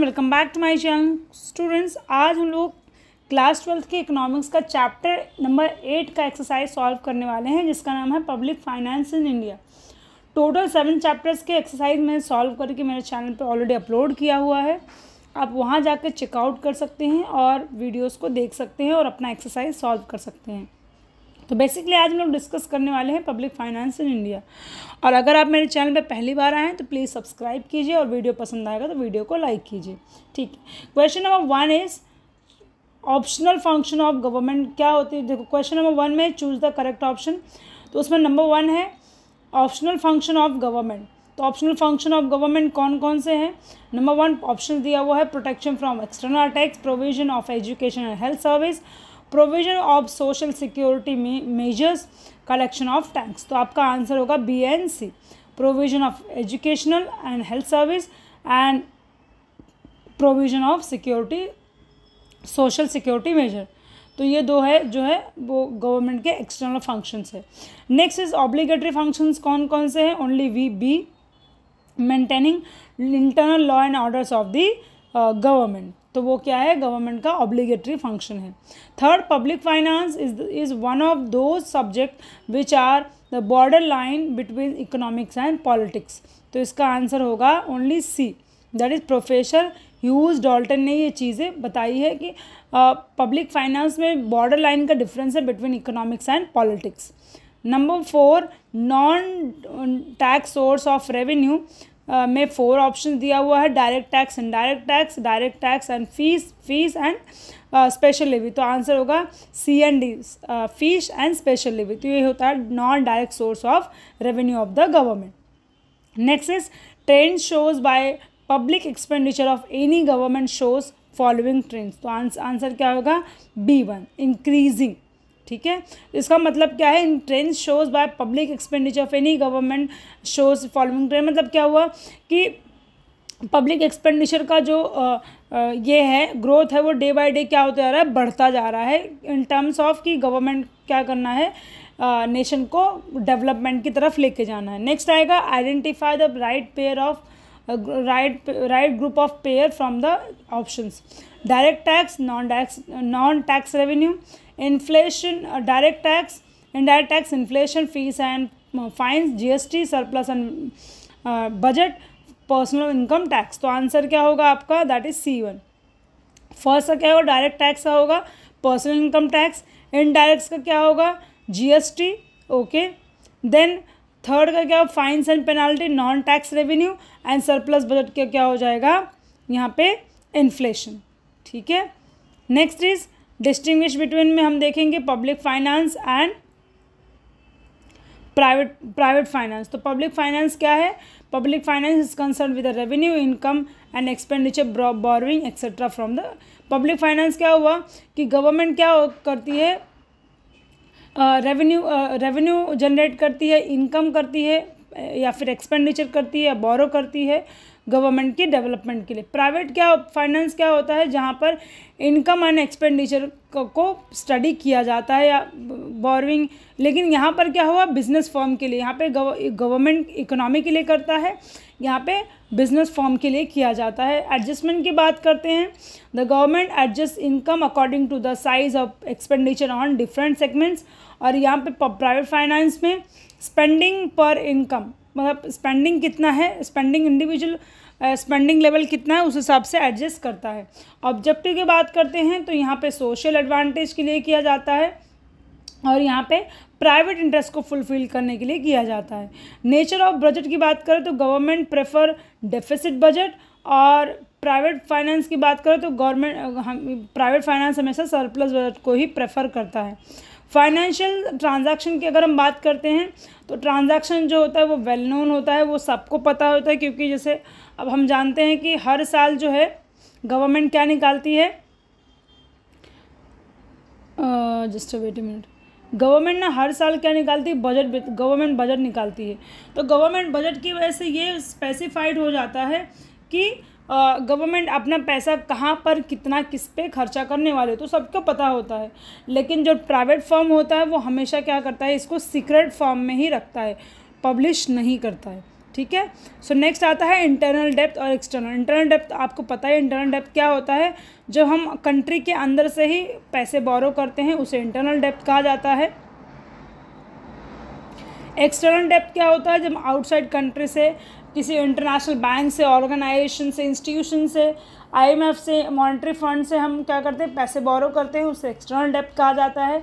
Welcome back to my channel students आज हम लोग क्लास ट्वेल्थ के इकोनॉमिक्स का चैप्टर नंबर एट का एक्सरसाइज सॉल्व करने वाले हैं जिसका नाम है public finance in India total seven chapters के एक्सरसाइज मैंने सॉल्व करके मेरे चैनल पर ऑलरेडी अपलोड किया हुआ है आप वहाँ जाकर चेकआउट कर सकते हैं और वीडियोज़ को देख सकते हैं और अपना एक्सरसाइज सॉल्व कर सकते हैं तो बेसिकली आज हम लोग डिस्कस करने वाले हैं पब्लिक फाइनेंस इन इंडिया और अगर आप मेरे चैनल पर पहली बार आएँ तो प्लीज़ सब्सक्राइब कीजिए और वीडियो पसंद आएगा तो वीडियो को लाइक कीजिए ठीक है question number one is optional function of government क्या होती है देखो क्वेश्चन नंबर वन में चूज द करेक्ट ऑप्शन तो उसमें नंबर वन है ऑप्शनल फंक्शन ऑफ गवर्नमेंट तो ऑप्शनल फंक्शन ऑफ गवर्नमेंट कौन कौन से हैं नंबर वन ऑप्शन दिया हुआ है protection from external attacks provision of education and health service provision of social security measures collection of tax तो आपका आंसर होगा B and C provision of educational and health service and provision of security social security measure तो ये दो है जो है वो गवर्नमेंट के एक्सटर्नल फंक्शंस है नेक्स्ट इज ऑब्लिगेटरी फंक्शंस कौन कौन से हैं only we be maintaining internal law and orders of the government तो वो क्या है गवर्नमेंट का ऑब्लिगेटरी फंक्शन है third public finance is is one of दो subject which are the border line between economics and politics तो इसका answer होगा only C that is professor Hugh Dalton ने ये चीज़ें बताई है कि पब्लिक फाइनेंस में बॉर्डर लाइन का डिफरेंस है between economics and politics number four non tax source of revenue में फोर ऑप्शन दिया हुआ है direct tax indirect tax direct tax and fees fees and special levy तो आंसर होगा C and D fees and special levy तो ये होता है non direct source of revenue of the government next is trend shows by public expenditure of any government shows following trends तो answer क्या होगा B one increasing ठीक है इसका मतलब क्या है trend shows by public expenditure of any government shows following train मतलब क्या हुआ कि पब्लिक एक्सपेंडिचर का जो आ, आ, ये है ग्रोथ है वो डे बाय डे क्या होता जा रहा है बढ़ता जा रहा है इन टर्म्स ऑफ कि गवर्नमेंट क्या करना है नेशन को डेवलपमेंट की तरफ लेके जाना है नेक्स्ट आएगा identify the right pair of right right group of pair from the options direct tax non tax non tax revenue inflation direct tax indirect tax inflation fees and and G S T surplus and budget personal income tax तो answer क्या होगा आपका that is C one first का क्या होगा direct tax का होगा personal income tax indirect का क्या होगा जीएसटी ओके देन थर्ड का क्या होगा fines and penalty non tax revenue and surplus budget का क्या हो जाएगा यहाँ पे इन्फ्लेशन ठीक है नेक्स्ट इज डिस्टिंग्विश बिटवीन में हम देखेंगे public finance and private private finance तो पब्लिक फाइनेंस क्या है public finance is concern with revenue income and expenditure borrowing etcetera from the public finance क्या हुआ कि गवर्नमेंट क्या करती है रेवेन्यू रेवेन्यू जनरेट करती है इनकम करती है या फिर एक्सपेंडिचर करती है बोरो करती है गवर्नमेंट की डेवलपमेंट के लिए प्राइवेट क्या फाइनेंस क्या होता है जहाँ पर इनकम एंड एक्सपेंडिचर को स्टडी किया जाता है या बोरविंग लेकिन यहाँ पर क्या हुआ बिजनेस फॉर्म के लिए यहाँ पे गवर्नमेंट इकोनॉमी के लिए करता है यहाँ पे बिजनेस फॉर्म के लिए किया जाता है एडजस्टमेंट की बात करते हैं the government adjust income according to the size of expenditure on different segments और यहाँ पे प्राइवेट फाइनेंस में स्पेंडिंग पर इनकम मतलब स्पेंडिंग कितना है स्पेंडिंग इंडिविजुअल स्पेंडिंग लेवल कितना है उस हिसाब से एडजस्ट करता है ऑब्जेक्टिव की बात करते हैं तो यहाँ पे सोशल एडवांटेज के लिए किया जाता है और यहाँ पे प्राइवेट इंटरेस्ट को फुलफिल करने के लिए किया जाता है नेचर ऑफ बजट की बात करें तो गवर्नमेंट प्रेफर डेफिसिट बजट और प्राइवेट फाइनेंस की बात करें तो गवर्नमेंट हम प्राइवेट फाइनेंस हमेशा सरप्लस बजट को ही प्रेफर करता है फाइनेंशियल ट्रांजैक्शन की अगर हम बात करते हैं तो ट्रांजैक्शन जो होता है वो वेल नोन होता है वो सबको पता होता है क्योंकि जैसे अब हम जानते हैं कि हर साल जो है गवर्नमेंट क्या निकालती है just wait a minute government ना हर साल क्या निकालती है बजट गवर्नमेंट बजट निकालती है तो गवर्नमेंट बजट की वजह से ये स्पेसिफाइड हो जाता है कि गवर्नमेंट अपना पैसा कहाँ पर कितना किस पे खर्चा करने वाले तो सबको पता होता है लेकिन जो प्राइवेट फॉर्म होता है वो हमेशा क्या करता है इसको सीक्रेट फॉर्म में ही रखता है पब्लिश नहीं करता है ठीक है सो नेक्स्ट आता है इंटरनल डेप्थ और एक्सटर्नल इंटरनल डेप्थ आपको पता है इंटरनल डेप्थ क्या होता है जब हम कंट्री के अंदर से ही पैसे बोरो करते हैं उसे इंटरनल डेप्थ कहा जाता है एक्सटर्नल डेप्थ क्या होता है जब आउटसाइड कंट्री से किसी इंटरनेशनल बैंक से ऑर्गेनाइजेशन से इंस्टीट्यूशन से आईएमएफ से मॉनेटरी फंड से हम क्या करते हैं पैसे बोरो करते हैं उसे एक्सटर्नल डेप्ट कहा जाता है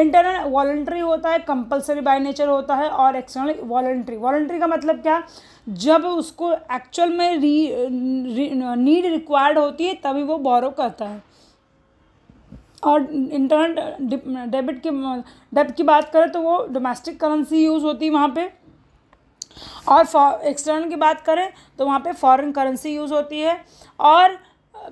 इंटरनल वॉल्ट्री होता है कंपलसरी बाय नेचर होता है और एक्सटर्नल वॉल्ट्री वॉल्ट्री का मतलब क्या जब उसको एक्चुअल में री, री, नीड रिक्वायर्ड होती है तभी वो बोरो करता है और इंटरनल डेबिट की डेब्ट की बात करें तो वो डोमेस्टिक करेंसी यूज़ होती है वहाँ पर और एक्सटर्नल की बात करें तो वहाँ पे फॉरेन करेंसी यूज़ होती है और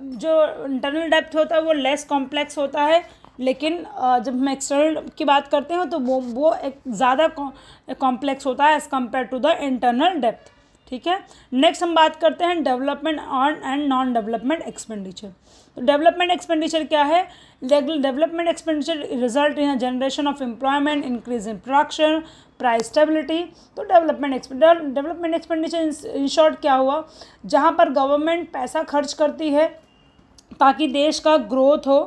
जो इंटरनल डेप्थ होता है वो लेस कॉम्प्लेक्स होता है लेकिन जब हम एक्सटर्नल की बात करते हैं तो वो वो एक ज़्यादा कॉम्प्लेक्स होता है as compare to the internal डेप्थ ठीक है नेक्स्ट हम बात करते हैं development on and non development expenditure तो डेवलपमेंट एक्सपेंडिचर क्या है development expenditure result in generation of employment increase in production price stability तो development development expenditure in short क्या हुआ जहाँ पर गवर्नमेंट पैसा खर्च करती है ताकि देश का ग्रोथ हो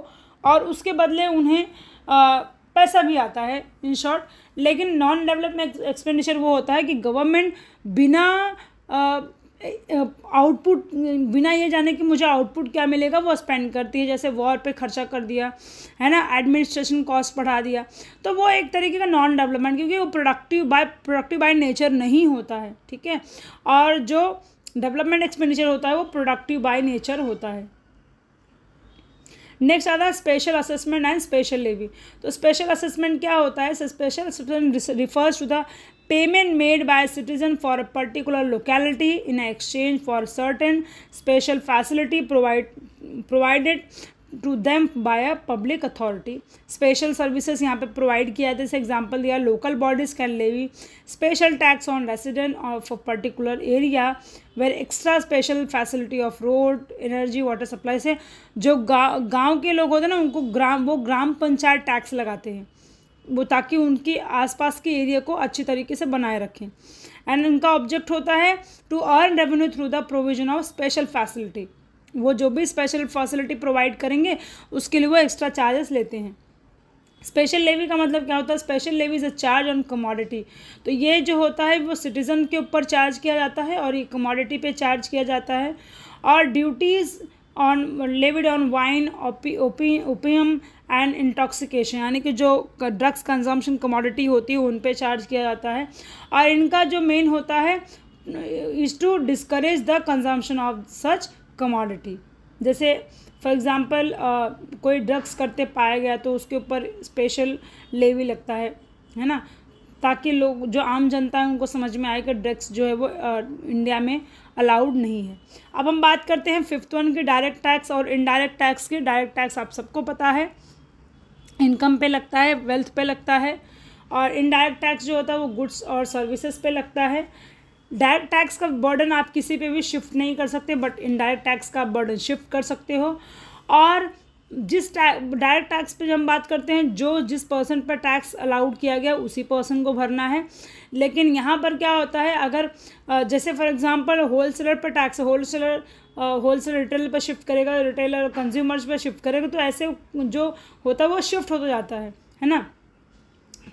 और उसके बदले उन्हें आ, पैसा भी आता है इन शॉर्ट लेकिन नॉन डेवलपमेंट एक्सपेंडिचर वो होता है कि गवर्नमेंट बिना आ, आउटपुट बिना ये जाने कि मुझे आउटपुट क्या मिलेगा वो स्पेंड करती है जैसे वॉर पे खर्चा कर दिया है ना एडमिनिस्ट्रेशन कॉस्ट बढ़ा दिया तो वो एक तरीके का नॉन डेवलपमेंट क्योंकि वो productive by productive by nature नहीं होता है ठीक है और जो डेवलपमेंट एक्सपेंडिचर होता है वो प्रोडक्टिव बाय नेचर होता है नेक्स्ट आता है special assessment and special levy तो स्पेशल असेसमेंट क्या होता है special assessment refers to the payment made by a citizen for a particular locality in exchange for certain special facility provide, provided to them by a public authority special services यहाँ पर provide किया जैसे example दिया local bodies can levy special tax on resident of a particular area where extra special facility of road energy water supply से जो गाँव गाँव के लोग होते हैं ना उनको ग्राम वो ग्राम पंचायत टैक्स लगाते हैं वो ताकि उनकी आसपास के एरिया को अच्छी तरीके से बनाए रखें एंड उनका ऑब्जेक्ट होता है to earn revenue through the provision of special facility वो जो भी स्पेशल फैसिलिटी प्रोवाइड करेंगे उसके लिए वो एक्स्ट्रा चार्जेस लेते हैं स्पेशल लेवी का मतलब क्या होता है special levy is a charge on commodity तो ये जो होता है वो सिटीज़न के ऊपर चार्ज किया जाता है और ये कमोडिटी पे चार्ज किया जाता है और duties on levied on wine opi opi opium and intoxication यानी कि जो ड्रग्स कंजम्पशन कमोडिटी होती है उन पे चार्ज किया जाता है और इनका जो मेन होता है is to discourage the consumption of such commodity जैसे फॉर एग्ज़ाम्पल कोई ड्रग्स करते पाया गया तो उसके ऊपर स्पेशल लेवी लगता है है ना ताकि लोग जो आम जनता है उनको समझ में आए कि ड्रग्स जो है वो आ, इंडिया में अलाउड नहीं है अब हम बात करते हैं फिफ्थ वन के डायरेक्ट टैक्स और इनडायरेक्ट टैक्स के डायरेक्ट टैक्स आप सबको पता है इनकम पे लगता है वेल्थ पे लगता है और इनडायरेक्ट टैक्स जो होता है वो गुड्स और सर्विसेज पे लगता है डायरेक्ट टैक्स का बर्डन आप किसी पे भी शिफ्ट नहीं कर सकते बट इनडायरेक्ट टैक्स का बर्डन शिफ्ट कर सकते हो और जिस डायरेक्ट टैक्स पे हम बात करते हैं जो जिस पर्सन पर टैक्स अलाउड किया गया उसी पर्सन को भरना है लेकिन यहाँ पर क्या होता है अगर जैसे फॉर एग्जांपल होलसेलर पर tax wholesaler wholesale retail पर शिफ्ट करेगा रिटेलर कंज्यूमर्स पर शिफ्ट करेगा तो ऐसे जो होता है वो शिफ्ट होता जाता है है ना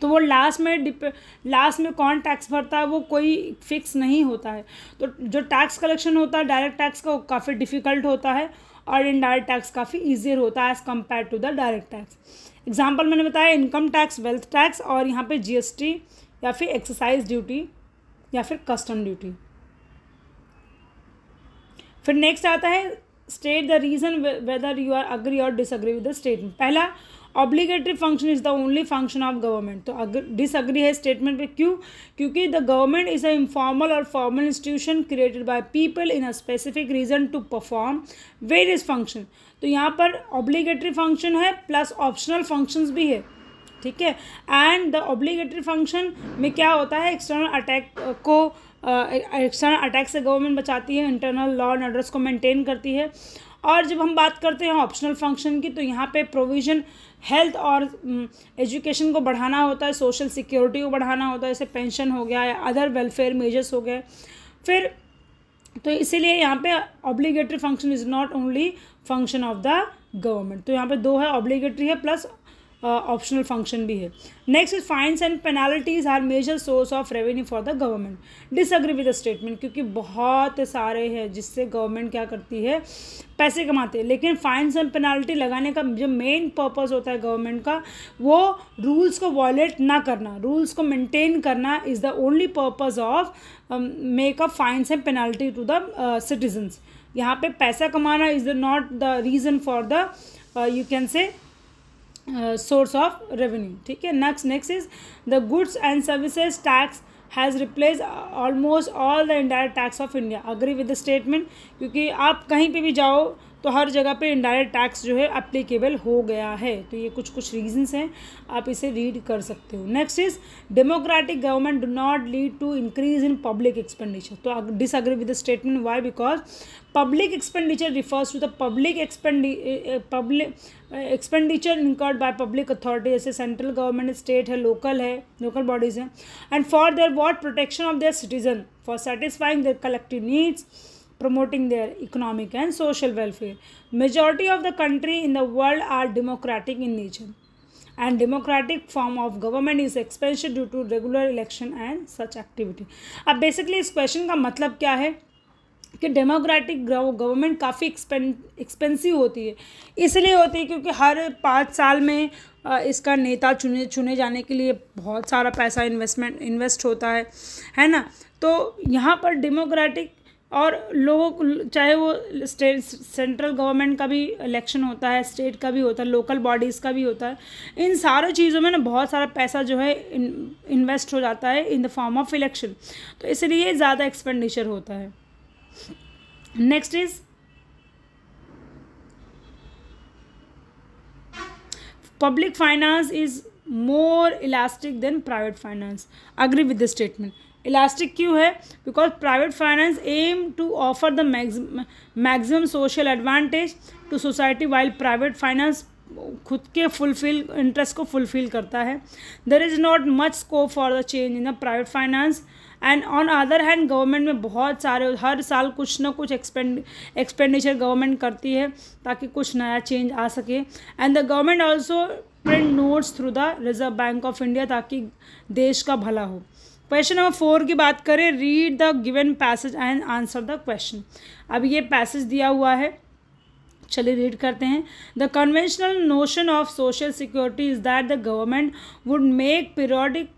तो वो लास्ट में डिप लास्ट में कौन टैक्स भरता है वो कोई फिक्स नहीं होता है तो जो टैक्स कलेक्शन होता है डायरेक्ट टैक्स का काफ़ी डिफ़िकल्ट होता है और इनडायरेक्ट टैक्स काफ़ी ईजियर होता है as compare to the direct tax example मैंने बताया इनकम टैक्स वेल्थ टैक्स और यहाँ पे जीएसटी या फिर एक्सरसाइज ड्यूटी या फिर कस्टम ड्यूटी फिर नेक्स्ट आता है state the reason whether you are agree और डिसअग्री विद द स्टेटमेंट पहला obligatory function is the only function of government तो अगर डिसअग्री है स्टेटमेंट पे क्यों क्योंकि the government is a informal और formal institution created by people in a specific reason to perform various function तो यहाँ पर ऑब्लीगेटरी फंक्शन है प्लस ऑप्शनल फंक्शन भी है ठीक है एंड द ऑब्लीगेटरी फंक्शन में क्या होता है एक्सटर्नल अटैक को एक्सटर्नल अटैक से गवर्नमेंट बचाती है इंटरनल लॉ एंड ऑर्डर्स को मेंटेन करती है और जब हम बात करते हैं ऑप्शनल फंक्शन की तो यहाँ पे प्रोविज़न हेल्थ और एजुकेशन हम्म, को बढ़ाना होता है सोशल सिक्योरिटी को बढ़ाना होता है जैसे पेंशन हो गया या अदर वेलफेयर मेजर्स हो गए फिर तो इसीलिए यहाँ पे obligatory function is not only function of the government तो यहाँ पे दो है ऑब्लिगेटरी है प्लस ऑप्शनल फंक्शन भी है next is fines and penalties are major source of revenue for the government disagree with the statement क्योंकि बहुत सारे हैं जिससे गवर्नमेंट क्या करती है पैसे कमाते हैं लेकिन फाइन्स एंड पेनाल्टी लगाने का जो मेन पर्पज़ होता है गवर्नमेंट का वो रूल्स को वॉयलेट ना करना रूल्स को मेनटेन करना is the only purpose of make a fines and penalty to the citizens यहाँ पे पैसा कमाना is the not the reason for the you can say source of revenue ठीक है next next is the goods and services tax has replace almost all the indirect tax of India agree with the statement क्योंकि आप कहीं पे भी जाओ तो हर जगह पे इंडायरेक्ट टैक्स जो है अप्लीकेबल हो गया है तो ये कुछ कुछ रीजंस हैं आप इसे रीड कर सकते हो next is democratic government do not lead to increase in public expenditure तो disagree with the statement why because public expenditure refers to the public public expenditure incurred by public authority जैसे central government state है local है local bodies हैं and for their what protection of their citizen for satisfying their collective needs promoting their economic and social welfare. Majority of the country in the world are democratic in nature and democratic form of government is expensive due to regular election and such activity. ab basically is question ka matlab kya hai कि democratic government काफ़ी expen expensive होती है इसलिए होती है क्योंकि हर पाँच साल में इसका नेता चुने चुने जाने के लिए बहुत सारा पैसा इन्वेस्टमेंट इन्वेस्ट होता है है ना तो यहाँ पर डेमोक्रेटिक और लोगों चाहे वो स्टेट सेंट्रल गवर्नमेंट का भी इलेक्शन होता है स्टेट का भी होता है लोकल बॉडीज़ का भी होता है इन सारी चीज़ों में ना बहुत सारा पैसा जो है इन्वेस्ट हो जाता है in the form of election तो इसलिए ज़्यादा एक्सपेंडिचर होता है next is public finance is more elastic than private finance agree with the statement elastic क्यों है because private finance aim to offer the maximum social advantage to society while private finance खुद के fulfil interest को fulfil करता है there is not much scope for the change in the private finance and on other hand government में बहुत सारे हर साल कुछ ना कुछ एक्सपेंड एक्सपेंडिचर गवर्नमेंट करती है ताकि कुछ नया चेंज आ सके and the government also print notes through the Reserve Bank of India ताकि देश का भला हो क्वेश्चन नंबर फोर की बात करें read the given passage and answer the question अब ये पैसेज दिया हुआ है चलिए रीड करते हैं the conventional notion of social security is that the government would make periodic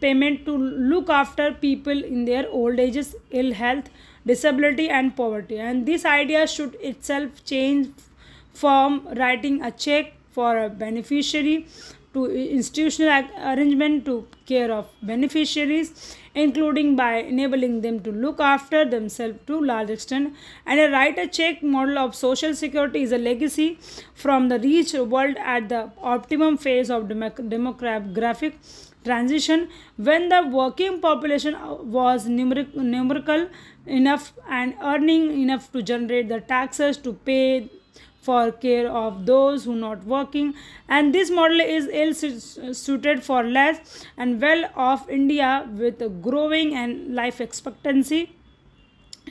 payment to look after people in their old ages ill health disability and poverty and this idea should itself change from writing a cheque for a beneficiary to institutional arrangement to care of beneficiaries, including by enabling them to look after themselves to large extent. And a writer-check model of social security is a legacy from the rich world at the optimum phase of demographic transition when the working population uh, was numerical enough and earning enough to generate the taxes to pay for care of those who not working and this model is ill suited for less and well off india with growing and life expectancy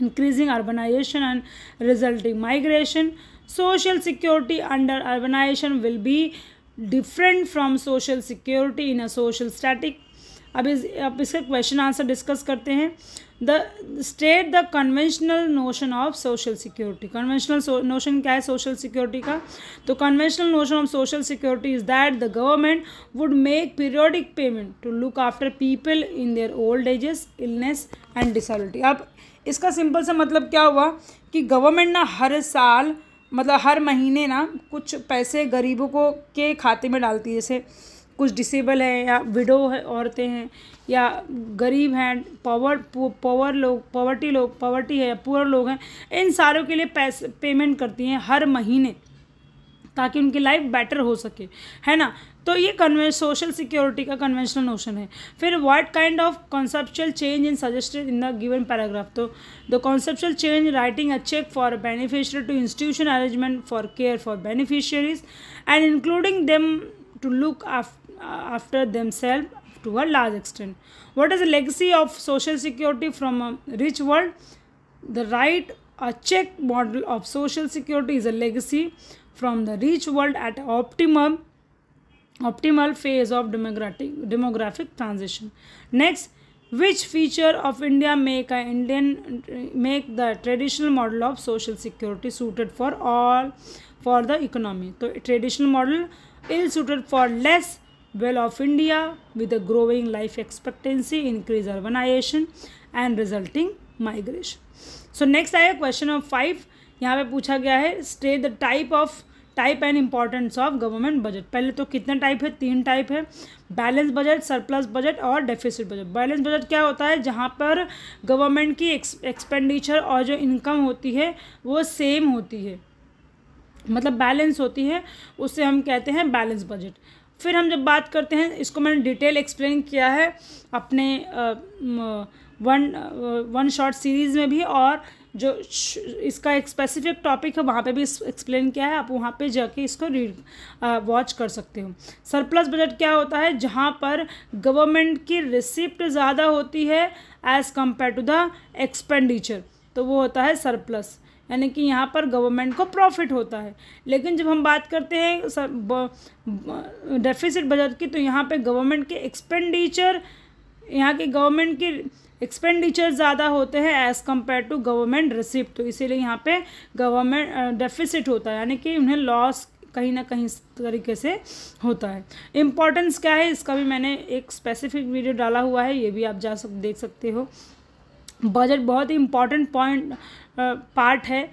increasing urbanization and resulting migration social security under urbanization will be different from social security in a social static अब इस अब इसका question answer discuss करते हैं the state the conventional notion of social security conventional notion क्या है social security का तो conventional notion of social security is that the government would make periodic payment to look after people in their old ages illness and disability अब इसका simple सा मतलब क्या हुआ कि गवर्नमेंट ना हर साल मतलब हर महीने ना कुछ पैसे गरीबों को के खाते में डालती है जैसे कुछ डिसेबल है या विडो है औरतें हैं या गरीब हैं पावर पावर लोग पावर्टी लोग पॉवर्टी है पुअर लोग हैं इन सारों के लिए पैसे पेमेंट करती हैं हर महीने ताकि उनकी लाइफ बेटर हो सके है ना तो ये कन्वें सोशल सिक्योरिटी का कन्वेंशनल नोशन है फिर what kind of conceptual change in suggested in the given paragraph तो the conceptual change writing a cheque for beneficiary to institution arrangement for care for beneficiaries and including them to look af Uh, after themselves to a large extent. What is the legacy of social security from a rich world? The right a check model of social security is a legacy from the rich world at optimum optimal phase of demographic demographic transition. Next, which feature of India make a Indian make the traditional model of social security suited for all for the economy? So traditional model ill suited for less well of India with a growing life expectancy, increased urbanization and resulting migration. So next आया question number five यहाँ पे पूछा गया है state the type of type and importance of government budget पहले तो कितने type है तीन टाइप है बैलेंस बजट सरप्लस बजट और डेफिसिट बजट बैलेंस बजट क्या होता है जहाँ पर गवर्नमेंट की एक्सपेंडिचर और जो इनकम होती है वो सेम होती है मतलब बैलेंस होती है उसे हम कहते हैं बैलेंस बजट फिर हम जब बात करते हैं इसको मैंने डिटेल एक्सप्लेन किया है अपने वन वन शॉर्ट सीरीज़ में भी और जो इसका एक स्पेसिफिक टॉपिक है वहाँ पे भी एक्सप्लेन किया है आप वहाँ पे जाके इसको रीड वॉच कर सकते हो सरप्लस बजट क्या होता है जहाँ पर गवर्नमेंट की रिसिप्ट ज़्यादा होती है as compare to the expenditure तो वो होता है सरप्लस यानी कि यहाँ पर गवर्नमेंट को प्रॉफिट होता है लेकिन जब हम बात करते हैं डेफिसिट बजट की तो यहाँ पे गवर्नमेंट के एक्सपेंडिचर यहाँ के गवर्नमेंट के एक्सपेंडिचर ज़्यादा होते हैं as compare to government receipt तो इसीलिए यहाँ पे गवर्नमेंट डेफिसिट होता है यानी कि उन्हें लॉस कहीं ना कहीं तरीके से होता है इम्पोर्टेंस क्या है इसका भी मैंने एक स्पेसिफिक वीडियो डाला हुआ है ये भी आप जा सक देख सकते हो बजट बहुत ही इम्पॉर्टेंट पॉइंट पार्ट है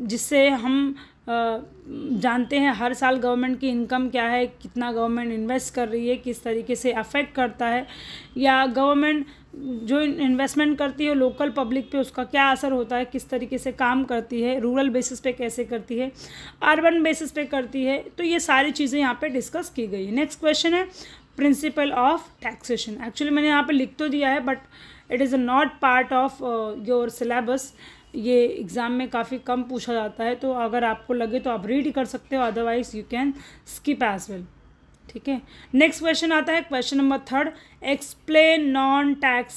जिससे हम जानते हैं हर साल गवर्नमेंट की इनकम क्या है कितना गवर्नमेंट इन्वेस्ट कर रही है किस तरीके से अफेक्ट करता है या गवर्नमेंट जो इन्वेस्टमेंट करती है लोकल पब्लिक पे उसका क्या असर होता है किस तरीके से काम करती है रूरल बेसिस पे कैसे करती है अर्बन बेसिस पे करती है तो ये सारी चीज़ें यहाँ पे डिस्कस की गई है नेक्स्ट क्वेश्चन है प्रिंसिपल ऑफ टैक्सेशन एक्चुअली मैंने यहाँ पे लिख तो दिया है but it is not part of your syllabus ये एग्ज़ाम में काफ़ी कम पूछा जाता है तो अगर आपको लगे तो आप रीड कर सकते हो otherwise you can skip as well ठीक है नेक्स्ट क्वेश्चन आता है question number third explain non tax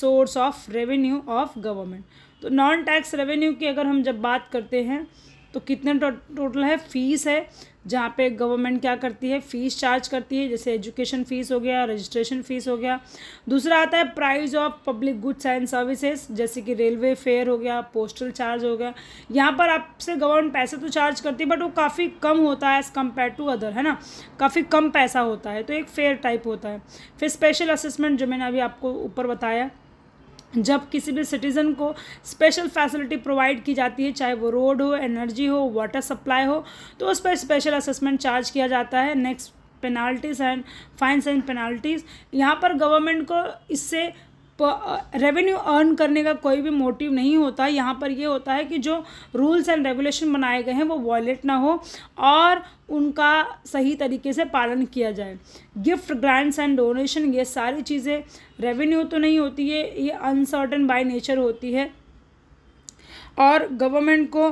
source of revenue of government तो नॉन टैक्स रेवेन्यू की अगर हम जब बात करते हैं तो कितने टोटल है फीस है जहाँ पे गवर्नमेंट क्या करती है फ़ीस चार्ज करती है जैसे एजुकेशन फ़ीस हो गया रजिस्ट्रेशन फ़ीस हो गया दूसरा आता है price of public goods and services जैसे कि रेलवे फेयर हो गया पोस्टल चार्ज हो गया यहाँ पर आपसे गवर्नमेंट पैसे तो चार्ज करती है बट वो काफ़ी कम होता है एज़ कम्पेयर टू अदर है ना काफ़ी कम पैसा होता है तो एक फेयर टाइप होता है फिर स्पेशल असेसमेंट जो मैंने अभी आपको ऊपर बताया जब किसी भी सिटीज़न को स्पेशल फैसिलिटी प्रोवाइड की जाती है चाहे वो रोड हो एनर्जी हो वाटर सप्लाई हो तो उस पर स्पेशल असेसमेंट चार्ज किया जाता है next penalties and fines and penalties यहाँ पर गवर्नमेंट को इससे रेवेन्यू अर्न करने का कोई भी मोटिव नहीं होता यहाँ पर ये होता है कि जो रूल्स एंड रेगुलेशन बनाए गए हैं वो वॉलेट ना हो और उनका सही तरीके से पालन किया जाए गिफ्ट ग्रांट्स एंड डोनेशन ये सारी चीज़ें रेवेन्यू तो नहीं होती है ये अनसर्टन बाय नेचर होती है और गवर्नमेंट को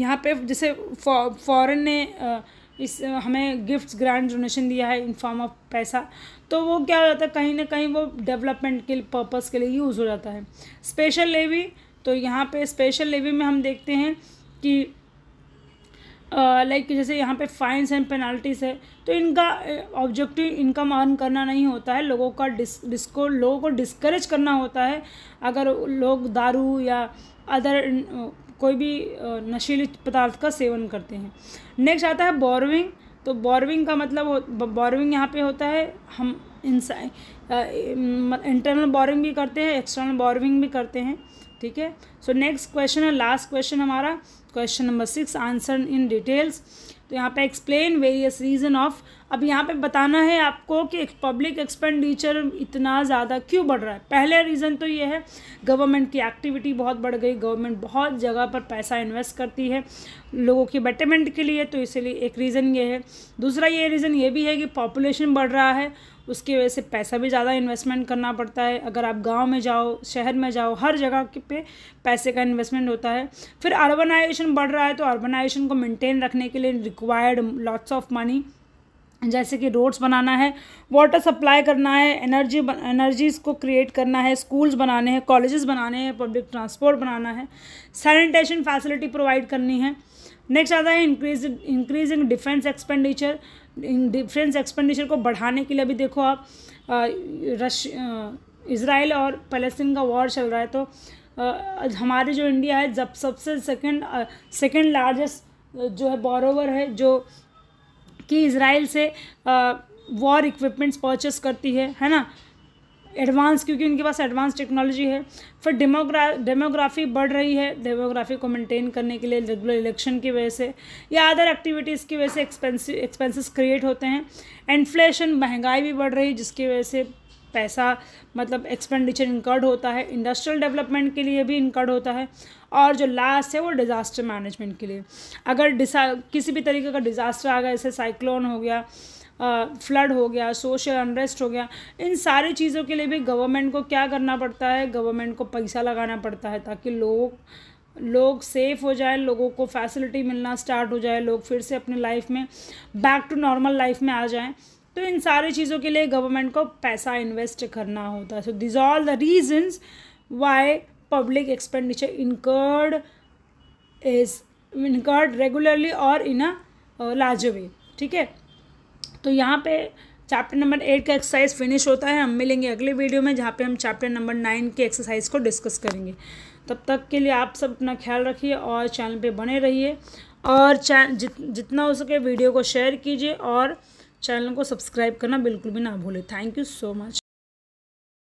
यहाँ पे जैसे फॉरेन ने आ, इस हमें गिफ्ट्स ग्रैंड डोनेशन दिया है इन फॉर्म ऑफ पैसा तो वो क्या हो जाता है कहीं ना कहीं वो डेवलपमेंट के पर्पज़ के लिए यूज़ हो जाता है स्पेशल लेवी तो यहाँ पे स्पेशल लेवी में हम देखते हैं कि लाइक जैसे यहाँ पे फाइंस एंड पेनल्टीज़ है तो इनका ऑब्जेक्टिव इनकम अर्न करना नहीं होता है लोगों का डिस डिस्को लोगों को डिस्करेज करना होता है अगर लोग दारू या अदर कोई भी नशीले पदार्थ का सेवन करते हैं नेक्स्ट आता है बोरविंग तो बोरविंग का मतलब बोरविंग यहाँ पे होता है हम इंसाइ इंटरनल बोरिंग भी करते हैं एक्सटर्नल बोरविंग भी करते हैं ठीक है सो नेक्स्ट क्वेश्चन है लास्ट क्वेश्चन हमारा question number six answer in details तो यहाँ पे एक्सप्लेन वेरियस रीज़न ऑफ अब यहाँ पे बताना है आपको कि पब्लिक एक्सपेंडिचर इतना ज़्यादा क्यों बढ़ रहा है पहला रीज़न तो ये है गवर्नमेंट की एक्टिविटी बहुत बढ़ गई गवर्नमेंट बहुत जगह पर पैसा इन्वेस्ट करती है लोगों की बेटरमेंट के लिए तो इसलिए एक रीज़न ये है दूसरा ये रीज़न ये भी है कि पॉपुलेशन बढ़ रहा है उसकी वजह से पैसा भी ज़्यादा इन्वेस्टमेंट करना पड़ता है अगर आप गांव में जाओ शहर में जाओ हर जगह पे पैसे का इन्वेस्टमेंट होता है फिर अर्बनाइजेशन बढ़ रहा है तो अर्बनाइजेशन को मेंटेन रखने के लिए रिक्वायर्ड लॉट्स ऑफ मनी जैसे कि रोड्स बनाना है वाटर सप्लाई करना है एनर्जी एनर्जीज़ को क्रिएट करना है स्कूल्स बनाने हैं कॉलेजेस बनाने हैं पब्लिक ट्रांसपोर्ट बनाना है सैनिटेशन फैसिलिटी प्रोवाइड करनी है नेक्स्ट आता है increase increasing defence expenditure defence expenditure को बढ़ाने के लिए अभी देखो आप रश इसराइल और पैलेस्टीन का वॉर चल रहा है तो आ, हमारे जो इंडिया है जब सबसे सेकंड सेकंड लार्जेस्ट जो है बॉरोवर है जो कि इसराइल से वॉर इक्विपमेंट्स परचेस करती है है ना एडवांस क्योंकि उनके पास एडवांस टेक्नोलॉजी है फिर डेमोग्रा डेमोग्राफी बढ़ रही है डेमोग्राफी को मेंटेन करने के लिए रेगुलर इलेक्शन की वजह से या अदर एक्टिविटीज़ की वजह से एक्सपेंसिव एक्सपेंसेस क्रिएट होते हैं इन्फ्लेशन महंगाई भी बढ़ रही है जिसकी वजह से पैसा मतलब एक्सपेंडिचर इनकर्ड होता है इंडस्ट्रियल डेवलपमेंट के लिए भी इनकर्ड होता है और जो लास्ट है वो डिज़ास्टर मैनेजमेंट के लिए अगर डिसा किसी भी तरीके का डिज़ास्टर आ गया जैसे साइक्लोन हो गया फ्लड हो गया सोशल अनरेस्ट हो गया इन सारी चीज़ों के लिए भी गवर्नमेंट को क्या करना पड़ता है गवर्नमेंट को पैसा लगाना पड़ता है ताकि लोग लोग सेफ़ हो जाए लोगों को फैसिलिटी मिलना स्टार्ट हो जाए लोग फिर से अपने लाइफ में बैक टू नॉर्मल लाइफ में आ जाएँ तो इन सारी चीज़ों के लिए गवर्नमेंट को पैसा इन्वेस्ट करना होता है so these all the reasons why public expenditure incurred is incurred regularly और इन अ लाजवे वे ठीक है तो यहाँ पे चैप्टर नंबर एट का एक्सरसाइज फिनिश होता है हम मिलेंगे अगले वीडियो में जहाँ पे हम चैप्टर नंबर नाइन के एक्सरसाइज को डिस्कस करेंगे तब तक के लिए आप सब अपना ख्याल रखिए और चैनल पे बने रहिए और जित, जितना हो सके वीडियो को शेयर कीजिए और चैनल को सब्सक्राइब करना बिल्कुल भी ना भूलें थैंक यू सो मच